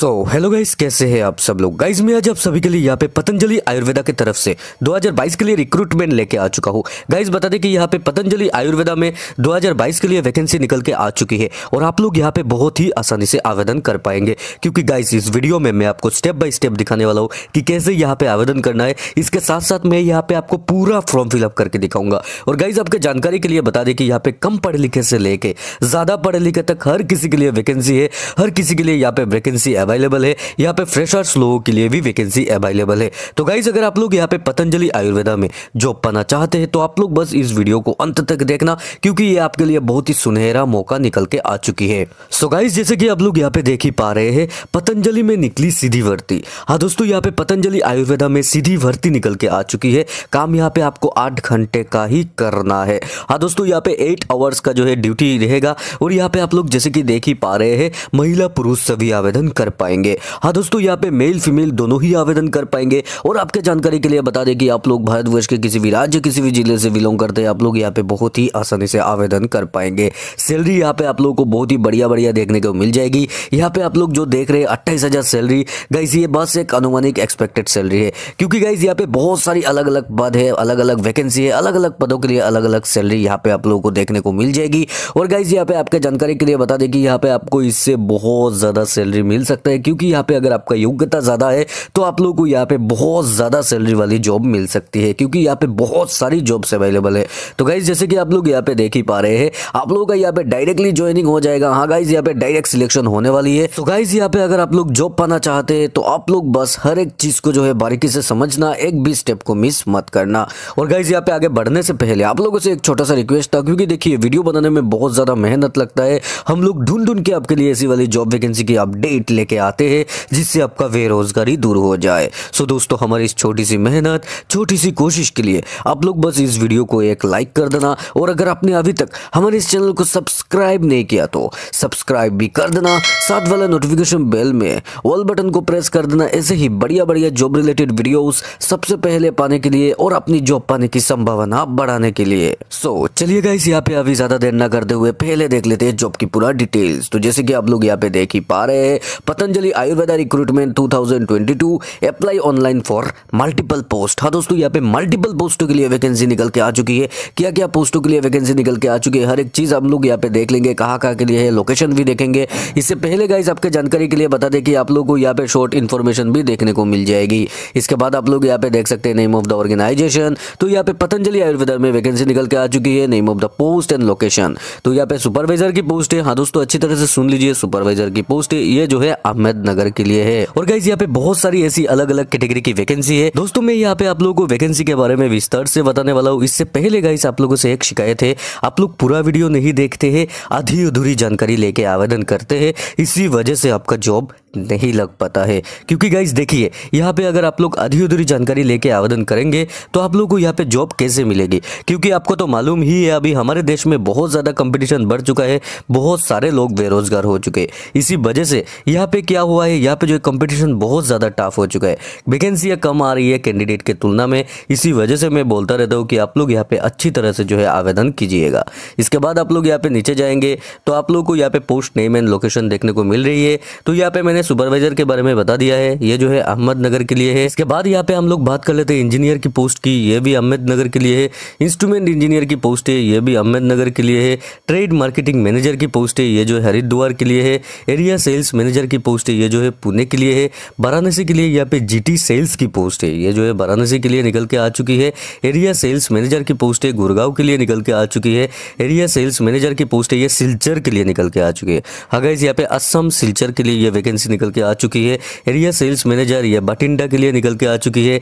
so hello guys कैसे हैं आप सब लोग गाइस मैं आज आप सभी के लिए यहाँ पे पतंजलि आयुर्वेदा की तरफ से 2022 के लिए रिक्रूटमेंट लेके आ चुका हूँ गाइस बता दें कि यहाँ पे पतंजलि आयुर्वेदा में 2022 के लिए वैकेंसी निकल के आ चुकी है और आप लोग यहाँ पे बहुत ही आसानी से आवेदन कर पाएंगे क्योंकि गाइस इस वीडियो में मैं आपको स्टेप बाई स्टेप दिखाने वाला हूँ कि कैसे यहाँ पे आवेदन करना है इसके साथ साथ मैं यहाँ पे आपको पूरा फॉर्म फिलअप करके दिखाऊंगा और गाइज आपके जानकारी के लिए बता दें कि यहाँ पे कम पढ़े लिखे से लेके ज्यादा पढ़े लिखे तक हर किसी के लिए वैकेंसी है हर किसी के लिए यहाँ पे वैकेंसी अवेलेबल है यहाँ पे फ्रेशर्स लोगों के लिए भी वैकेंसी अवेलेबल है तो गाइज अगर आप लोग यहाँ पे पतंजलि आयुर्वेदा में जॉब पाना चाहते हैं तो आप लोग बस इस वीडियो को अंत तक देखना क्योंकि ये आपके लिए बहुत ही सुनहरा मौका निकल के आ चुकी है सो गाइज जैसे कि आप लोग यहाँ पे देख ही पा रहे हैं पतंजलि में निकली सीधी भर्ती हाँ दोस्तों यहाँ पे पतंजलि आयुर्वेदा में सीधी भर्ती निकल के आ चुकी है काम यहाँ पे आपको आठ घंटे का ही करना है हाँ दोस्तों यहाँ पे एट आवर्स का जो है ड्यूटी रहेगा और यहाँ पे आप लोग जैसे कि देख ही पा रहे हैं महिला पुरुष सभी आवेदन कर पाएंगे हाँ दोस्तों यहाँ पे मेल फीमेल दोनों ही आवेदन कर पाएंगे और आपके जानकारी के लिए बता दें कि आप लोग भारतवर्ष के किसी भी राज्य किसी भी जिले से बिलोंग करते हैं आप लोग यहाँ पे बहुत ही आसानी से आवेदन कर पाएंगे सैलरी यहाँ पे आप लोगों को बहुत ही बढ़िया बढ़िया देखने को मिल जाएगी यहाँ पे आप लोग जो देख रहे हैं अट्ठाईस हज़ार सैलरी गाइज ये बस एक अनुमानिक एक्सपेक्टेड सैलरी है क्योंकि गाइज यहाँ पे बहुत सारी अलग अलग पद है अलग अलग वैकेंसी है अलग अलग पदों के लिए अलग अलग सैलरी यहाँ पे आप लोगों को देखने को मिल जाएगी और गाइज यहाँ पे आपके जानकारी के लिए बता दें कि यहाँ पे आपको इससे बहुत ज़्यादा सैलरी मिल सकती है सकता है क्योंकि यहाँ पे अगर आपका योग्यता ज़्यादा है तो आप लोगों को यहाँ पे बहुत ज़्यादा सैलरी वाली जॉब मिल सकती है क्योंकि यहाँ पे बहुत सारी जॉब्स अवेलेबल है तो गाइज जैसे कि आप लोग यहाँ पे देख ही पा रहे हैं आप लोगों का यहाँ पे डायरेक्टली ज्वाइनिंग हो जाएगा हाँ गाइज यहाँ पे डायरेक्ट सिलेक्शन होने वाली है तो गाइज यहाँ पे अगर आप लोग जॉब पाना चाहते हैं तो आप लोग बस हर एक चीज़ को जो है बारीकी से समझना एक भी स्टेप को मिस मत करना और गाइज यहाँ पे आगे बढ़ने से पहले आप लोगों से एक छोटा सा रिक्वेस्ट था क्योंकि देखिए वीडियो बनाने में बहुत ज़्यादा मेहनत लगता है हम लोग ढूंढ ढूंढ के आपके लिए ऐसी वाली जॉब वैकेंसी की अपडेट लेके आते हैं जिससे आपका बेरोजगारी दूर हो जाए सो दोस्तों हमारी इस छोटी सी मेहनत छोटी सी कोशिश के लिए आप लोग बस इस वीडियो को एक लाइक कर देना और अगर आपने अभी तक हमारे इस चैनल को सब्सक्राइब नहीं किया तो सब्सक्राइब भी कर देना साथ वाला नोटिफिकेशन बेल में ऑल बटन को प्रेस कर देना ऐसे ही बढ़िया बढ़िया जॉब रिलेटेड वीडियोस सबसे पहले पाने के लिए और अपनी जॉब पाने की संभावना बढ़ाने के लिए सो so, चलिए गाइस यहाँ पे अभी ज्यादा देर ना करते हुए पहले देख लेते हैं जॉब की पूरा डिटेल्स तो जैसे कि आप लोग यहाँ पे देख ही पा रहे हैं Patanjali Ayurveda recruitment 2022 apply online for multiple post हाँ दोस्तों यहाँ पे मल्टीपल पोस्टों के लिए वैकेंसी निकल के आ चुकी है क्या क्या पोस्टों के लिए वैकेंसी निकल के आ चुकी है हर एक चीज़ हम लोग यहाँ पे देख लेंगे कहाँ कहाँ के लिए है लोकेशन भी देखेंगे इससे पहले गाइज आपके जानकारी के लिए बता दें कि आप लोग को यहाँ पे शॉर्ट इन्फॉर्मेशन भी देखने को मिल जाएगी इसके बाद आप लोग यहाँ पे देख सकते हैं नेम ऑफ द ऑर्गेनाइजेशन तो यहाँ पे पतंजलि आयुर्वेदा में वैकेंसी निकल के आ चुकी है name of the post and location तो यहाँ पे सुपरवाइजर की पोस्ट है हाँ दोस्तों अच्छी तरह से सुन लीजिए सुपरवाइजर की पोस्ट है ये जो है अहमदनगर के लिए है और गाइज यहाँ पे बहुत सारी ऐसी अलग अलग कैटेगरी की वैकेंसी है दोस्तों मैं यहाँ पे आप लोगों को वैकेंसी के बारे में विस्तार से बताने वाला हूँ इससे पहले गाइस आप लोगों से एक शिकायत है आप लोग पूरा वीडियो नहीं देखते है आधी अधूरी जानकारी लेके आवेदन करते हैं इसी वजह से आपका जॉब नहीं लग पाता है क्योंकि गाइज देखिए यहाँ पे अगर आप लोग अधी अधूरी जानकारी लेके आवेदन करेंगे तो आप लोगों को यहाँ पे जॉब कैसे मिलेगी क्योंकि आपको तो मालूम ही है अभी हमारे देश में बहुत ज़्यादा कंपटीशन बढ़ चुका है बहुत सारे लोग बेरोजगार हो चुके हैं इसी वजह से यहाँ पे क्या हुआ है यहाँ पे जो कंपटीशन बहुत ज़्यादा टफ हो चुका है वैकेंसियाँ कम आ रही है कैंडिडेट की तुलना में इसी वजह से मैं बोलता रहता हूँ कि आप लोग यहाँ पे अच्छी तरह से जो है आवेदन कीजिएगा इसके बाद आप लोग यहाँ पे नीचे जाएंगे तो आप लोग को यहाँ पे पोस्ट नेम एंड लोकेशन देखने को मिल रही है तो यहाँ पे मैंने मैंने सुपरवाइजर के बारे में बता दिया है ये जो है अहमदनगर के लिए है इसके बाद यहाँ पे हम लोग बात कर लेते हैं इंजीनियर की पोस्ट की ये भी अहमदनगर के लिए है इंस्ट्रूमेंट इंजीनियर की पोस्ट है ये भी अहमदनगर के लिए है ट्रेड मार्केटिंग मैनेजर की पोस्ट है ये जो है हरिद्वार के लिए है एरिया सेल्स मैनेजर की पोस्ट है ये जो है पुणे के लिए है वाराणसी के लिए यहाँ पे जी सेल्स की पोस्ट है ये जो है वाराणसी के लिए निकल के आ चुकी है एरिया सेल्स मैनेजर की पोस्ट है गुड़गांव के लिए निकल के आ चुकी है एरिया सेल्स मैनेजर की पोस्ट है ये सिलचर के लिए निकल के आ चुकी है हाँ गाइस यहाँ पे असम सिलचर के लिए ये वैकेंसी निकल के आ चुकी है एरिया सेल्स मैनेजर या बटिंडा के लिए निकल के आ चुकी है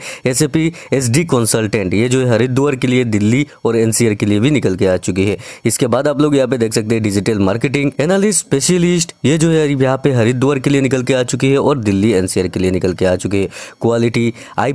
एस डी कंसल्टेंट ये जो है हरिद्वार के लिए दिल्ली और एनसीआर के लिए भी निकल के आ चुकी है इसके बाद आप लोग यहाँ पे देख सकते हैं डिजिटल मार्केटिंग एनालिस्ट स्पेशलिस्ट ये जो है यहाँ पे हरिद्वार के लिए निकल के आ चुकी है और दिल्ली एनसीआर के लिए निकल के आ चुकी है क्वालिटी आई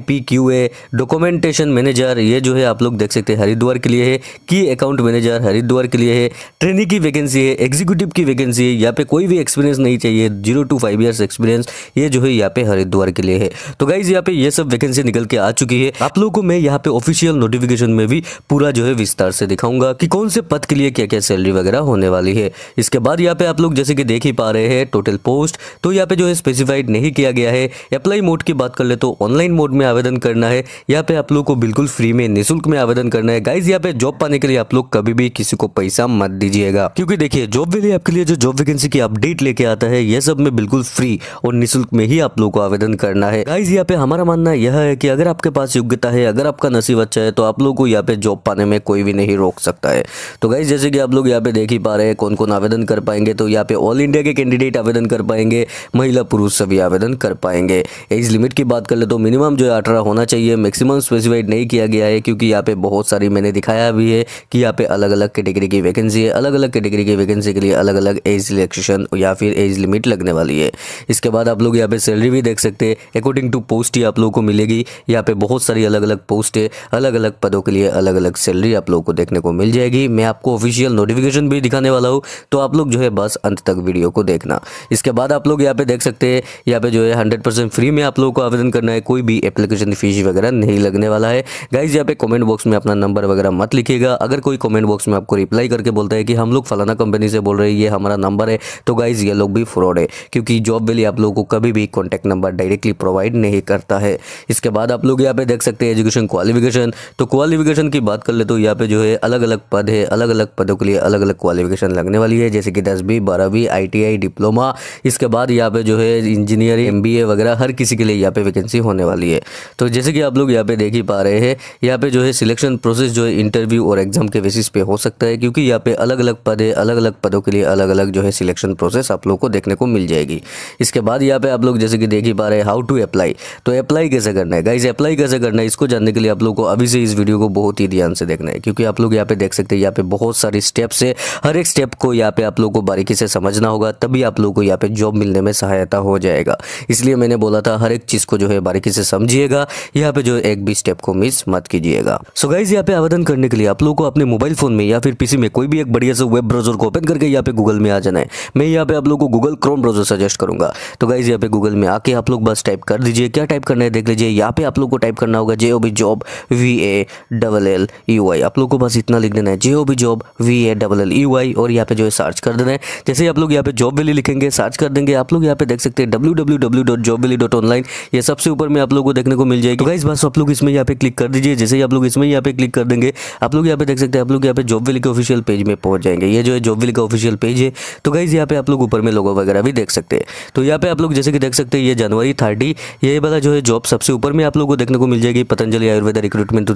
डॉक्यूमेंटेशन मैनेजर ये जो है आप लोग देख सकते हैं हरिद्वार के लिए है की अकाउंट मैनेजर हरिद्वार के लिए है ट्रेनिंग की वैकेंसी है एग्जीक्यूटिव की वैकेंसी है यहाँ पे कोई भी एक्सपीरियंस नहीं चाहिए zero two five years experience ये जो है यहाँ पे हरिद्वार के लिए है तो गाइज यहाँ पे ये सब वैकेंसी निकल के आ चुकी है आप लोगों को मैं यहाँ पे ऑफिशियल नोटिफिकेशन में भी पूरा जो है विस्तार से दिखाऊंगा कि कौन से पद के लिए क्या क्या सैलरी वगैरह होने वाली है इसके बाद यहाँ पे आप लोग जैसे कि देख ही पा रहे हैं टोटल पोस्ट तो यहाँ पे जो है स्पेसिफाइड नहीं किया गया है अप्लाई मोड की बात कर ले तो ऑनलाइन मोड में आवेदन करना है यहाँ पे आप लोग को बिल्कुल फ्री में निःशुल्क में आवेदन करना है गाइज यहाँ पे जॉब पाने के लिए आप लोग कभी भी किसी को पैसा मत दीजिएगा क्योंकि देखिए जॉब वाले आपके लिए जो जॉब वैकेंसी की अपडेट लेके आता है यह सब में बिल्कुल फ्री ही और निःशुल्क में ही आप लोग को आवेदन करना है गाइज यहाँ पे हमारा मानना यह है कि अगर आपके पास योग्यता है अगर आपका नसीब अच्छा है तो आप लोग को यहाँ पे जॉब पाने में कोई भी नहीं रोक सकता है तो गाइज जैसे कि आप लोग यहाँ पे देख ही पा रहे हैं कौन कौन आवेदन कर पाएंगे तो यहाँ पे ऑल इंडिया के कैंडिडेट आवेदन कर पाएंगे महिला पुरुष सभी आवेदन कर पाएंगे एज लिमिट की बात कर ले तो मिनिमम जो है अठारह होना चाहिए मैक्सिमम स्पेसिफाइड नहीं किया गया है क्योंकि यहाँ पे बहुत सारी मैंने दिखाया भी है कि यहाँ पे अलग अलग कैटेगरी की वैकेंसी है अलग अलग कैटेगरी की वैकेंसी के लिए अलग अलग एज रिलेक्शन या फिर एज लिमिट लगने वाली है इसके बाद आप लोग यहाँ पे सैलरी भी देख सकते हैं अकॉर्डिंग टू पोस्ट ही आप लोगों को मिलेगी यहाँ पे बहुत सारी अलग अलग पोस्ट है अलग अलग पदों के लिए अलग अलग सैलरी आप लोगों को देखने को मिल जाएगी मैं आपको ऑफिशियल नोटिफिकेशन भी दिखाने वाला हूँ तो आप लोग जो है बस अंत तक वीडियो को देखना इसके बाद आप लोग यहाँ पे देख सकते हैं यहाँ पे जो है हंड्रेड फ्री में आप लोगों को आवेदन करना है कोई भी एप्लीकेशन फीस वगैरह नहीं लगने वाला है गाइज यहाँ पे कॉमेंट बॉक्स में अपना नंबर वगैरह मत लिखेगा अगर कोई कॉमेंट बॉक्स में आपको रिप्लाई करके बोलता है कि हम लोग फलाना कंपनी से बोल रहे हैं ये हमारा नंबर है तो गाइज ये लोग भी फ्रॉड है क्योंकि जॉब के आप लोगों को कभी भी कॉन्टैक्ट नंबर डायरेक्टली प्रोवाइड नहीं करता है इसके बाद आप लोग यहाँ पे देख सकते हैं एजुकेशन क्वालिफिकेशन तो क्वालिफिकेशन की बात कर ले तो यहाँ पे जो है अलग अलग पद है अलग अलग पदों के लिए अलग अलग क्वालिफिकेशन लगने वाली है जैसे कि दसवीं बारहवीं आई डिप्लोमा इसके बाद यहाँ पे जो है इंजीनियरिंग एम वगैरह हर किसी के लिए यहाँ पे वैकेंसी होने वाली है तो जैसे कि आप लोग यहाँ पे देख ही पा रहे हैं यहाँ पे जो है सिलेक्शन प्रोसेस जो है इंटरव्यू और एग्जाम के बेसिस पे हो सकता है क्योंकि यहाँ पे अलग अलग पद है अलग अलग पदों के लिए अलग अलग जो है सिलेक्शन प्रोसेस आप लोग को देखने को मिल जाएगी इसके बाद यहाँ पे आप लोग जैसे कि देख ही पा रहे हैं हाउ टू अप्लाई तो अप्लाई कैसे करना है गाइज अप्लाई कैसे करना है इसको जानने के लिए आप लोग को अभी से इस वीडियो को बहुत ही ध्यान से देखना है क्योंकि आप लोग यहाँ पे देख सकते हैं यहाँ पे बहुत सारे स्टेप्स है हर एक स्टेप को यहाँ पे आप लोग को बारीकी से समझना होगा तभी आप लोग को यहाँ पे जॉब मिलने में सहायता हो जाएगा इसलिए मैंने बोला था हर एक चीज़ को जो है बारीकी से समझिएगा यहाँ पे जो एक भी स्टेप को मिस मत कीजिएगा सो गाइज यहाँ पे आवेदन करने के लिए आप लोग को अपने मोबाइल फोन में या फिर पीसी में कोई भी एक बढ़िया से वेब ब्राउजर को ओपन करके यहाँ पे गूगल में आ जाना है मैं यहाँ पे आप लोग को गूगल क्रोम ब्राउजर सजेस्ट करूंगा होगा तो गाइज यहाँ पे गूगल में आके आप लोग बस टाइप कर दीजिए क्या टाइप करना है देख लीजिए यहाँ पे आप लोग को टाइप करना होगा J O B job V A double L U I आप लोग को बस इतना लिख देना है J O B job V A double L U I और यहाँ पे जो है सर्च कर देना है जैसे ही आप लोग यहाँ पे जॉब वेली लिखेंगे सर्च कर देंगे आप लोग यहाँ पे देख सकते हैं W W W dot job valley dot online ये सबसे ऊपर में आप लोग को देखने को मिल जाएगी तो गाइज बस आप लोग इसमें यहाँ पे क्लिक कर दीजिए जैसे ही आप लोग इसमें यहाँ पे क्लिक कर देंगे आप लोग यहाँ पे देख सकते हैं आप लोग यहाँ पे जॉब वेली के ऑफिशियल पेज में पहुंच जाएंगे ये जो है जॉब वेली का ऑफिशियल पेज है तो गाइज यहाँ पे आप लोग ऊपर में लोगों वगैरह भी देख सकते हैं तो यहाँ पे आप लोग जैसे कि देख सकते हैं ये जनवरी थर्टी ये वाला जो है जॉब सबसे ऊपर में आप लोग को देखने को मिल जाएगी पतंजलि आयुर्वेदा रिक्रूटमेंट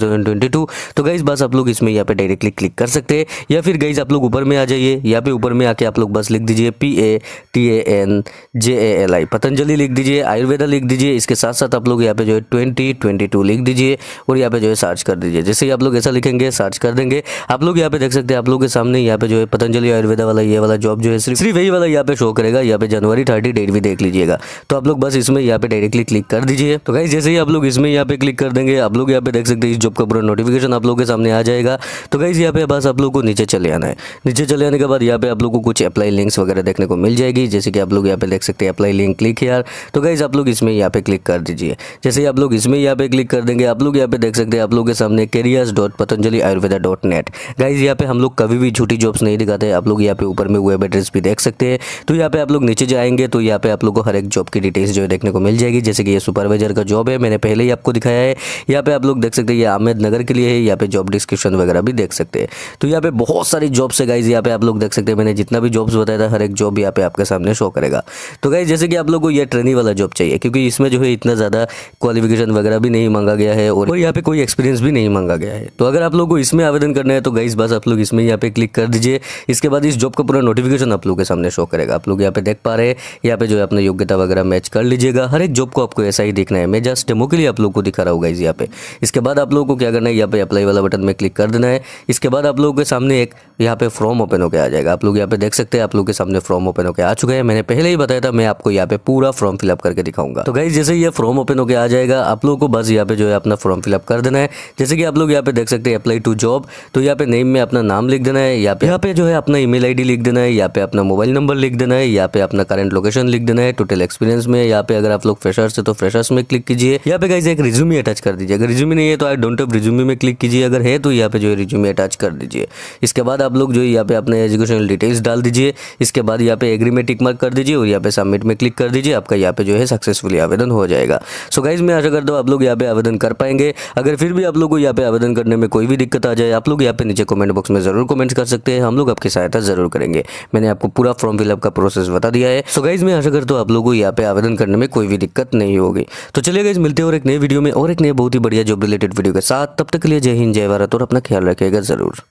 टू तो गाइज बस आप लोग इसमें यहाँ पे डायरेक्टली क्लिक कर सकते हैं या फिर गाइज आप लोग ऊपर में आ जाइए यहाँ पे ऊपर में आके आप लोग बस लिख दीजिए P A T A N J A L I Patanjali लिख दीजिए आयुर्वेदा लिख दीजिए इसके साथ साथ आप लोग यहाँ पे जो है ट्वेंटी ट्वेंटी टू लिख दीजिए और यहाँ पे जो है सर्च कर दीजिए जैसे ही आप लोग ऐसा लिखेंगे सर्च कर देंगे आप लोग यहाँ पे देख सकते हैं आप लोग के सामने यहाँ पे जो है पतंजलि आयुर्वेदा वाला ये वाला जॉब जो है सिर्फ वही वाला यहाँ पे शो करेगा यहाँ पे जनवरी थर्टी डेट भी देख लीजिएगा तो आप लोग बस इसमें यहाँ पे डायरेक्टली क्लिक कर दीजिए तो गाइज जैसे ही आप लोग इसमें यहाँ पे क्लिक कर देंगे आप लोग यहाँ पे देख सकते हैं इस जॉब का पूरा नोटिफिकेशन आप लोग के सामने आ जाएगा तो गाइज यहाँ पे बस आप लोग को नीचे चले आना है नीचे चले आने के बाद यहाँ पे आप लोग को कुछ अप्लाई लिंक्स वगैरह देखने को मिल जाएगी जैसे कि आप लोग यहाँ पे देख सकते हैं अप्लाई लिंक क्लिक यार तो गाइज आप लोग इसमें यहाँ पे क्लिक कर दीजिए जैसे ही आप लोग इसमें यहाँ पे क्लिक कर देंगे आप लोग यहाँ पे देख सकते हैं आप लोग के सामने careers dot Patanjali Ayurveda dot net guys यहाँ पे हम लोग कभी भी झूठी जॉब्स नहीं दिखाते आप लोग यहाँ पे ऊपर में वेब एड्रेस भी देख सकते हैं तो यहाँ पे आप लोग नीचे जाएंगे तो यहाँ यहाँ पे आप लोगों को हर एक जॉब की डिटेल्स जो है देखने को मिल जाएगी जैसे कि ये सुपरवाइजर का जॉब है मैंने पहले ही आपको दिखाया है यहाँ पे आप लोग देख सकते हैं ये आमेद नगर के लिए है यहाँ पे जॉब डिस्क्रिप्शन वगैरह भी देख सकते हैं तो यहाँ पे बहुत सारी जॉब्स है गाइज यहाँ पे आप लोग देख सकते हैं मैंने जितना भी जॉब्स बताया था हर एक जॉब यहाँ पे आपके सामने शो करेगा तो गाइज जैसे कि आप लोग को ये ट्रेनिंग वाला जॉब चाहिए क्योंकि इसमें जो है इतना ज़्यादा क्वालिफिकेशन वगैरह भी नहीं मांगा गया है और यहाँ पे कोई एक्सपीरियंस भी नहीं मांगा गया है तो अगर आप लोग को इसमें आवेदन करना है तो गाइज बस आप लोग इसमें यहाँ पे क्लिक कर दीजिए इसके बाद इस जॉब का पूरा नोटिफिकेशन आप लोग के सामने शो करेगा आप लोग यहाँ पे देख पा रहे हैं यहाँ पे जो है अपना योग्यता वगैरह मैच कर लीजिएगा हर एक जॉब को आपको ऐसा ही देखना है मैं जस्ट डेमो के लिए आप लोग को दिखा रहा हूँ इस यहाँ पे इसके बाद आप लोगों को क्या करना है यहाँ पे अप्लाई वाला बटन में क्लिक कर देना है इसके बाद आप लोगों के सामने एक यहाँ पे फॉर्म ओपन होकर आ जाएगा आप लोग यहाँ पे देख सकते हैं आप लोग के सामने फॉर्म ओपन होकर आ चुके हैं मैंने पहले ही बताया था मैं आपको यहाँ पे पूरा फॉर्म फिलअप करके दिखाऊंगा तो गाइज जैसे ये फॉर्म ओपन होकर आ जाएगा आप लोगों को बस यहाँ पे जो है अपना फॉर्म फिलअप कर देना है जैसे कि आप लोग यहाँ पे देख सकते हैं अप्लाई टू जॉब तो यहाँ पे नेम में अपना नाम लिख देना है यहाँ पे यहाँ पे जो है अपना ईमेल आईडी लिख देना है यहाँ पे अपना मोबाइल नंबर लिख देना है यहाँ पे अपना करंट लोकेशन लिख देना है टोटल एक्सपीरियंस में यहाँ पे अगर आप लोग फ्रेशर्स है तो फ्रेशर्स में क्लिक कीजिए यहाँ पे गाइज एक रिज्यूमे अटैच कर दीजिए अगर रिज्यूमे नहीं है तो आई डोंट ऑफ रिज्यूमे में क्लिक कीजिए अगर है तो यहाँ पे जो है रिज्यूमे अटैच कर दीजिए इसके बाद आप लोग जो यहाँ पे अपने एजुकेशनल डिटेल्स डाल दीजिए इसके बाद यहाँ पे एग्री में टिक मार्क कर दीजिए और यहाँ पे सबमिट में क्लिक कर दीजिए आपका यहाँ पे जो है सक्सेसफुली आवेदन हो जाएगा सो गाइज मैं आशा करता हूँ आप लोग यहाँ पे आवेदन कर पाएंगे अगर फिर भी आप लोग को यहाँ पे आवेदन करने में कोई भी दिक्कत आ जाए आप लोग यहाँ पे नीचे कमेंट बॉक्स में जरूर कमेंट्स कर सकते हैं हम लोग आपकी सहायता जरूर करेंगे मैंने आपको पूरा फॉर्म फिलअप का प्रोसेस बता दिया है सो गाइज मैं आशा करता तो आप लोगों को यहाँ पे आवेदन करने में कोई भी दिक्कत नहीं होगी तो चलिए गई मिलते हैं और एक नए वीडियो में और एक नए बहुत ही बढ़िया जॉब रिलेटेड वीडियो के साथ तब तक के लिए जय हिंद जय भारत और अपना ख्याल रखेगा ज़रूर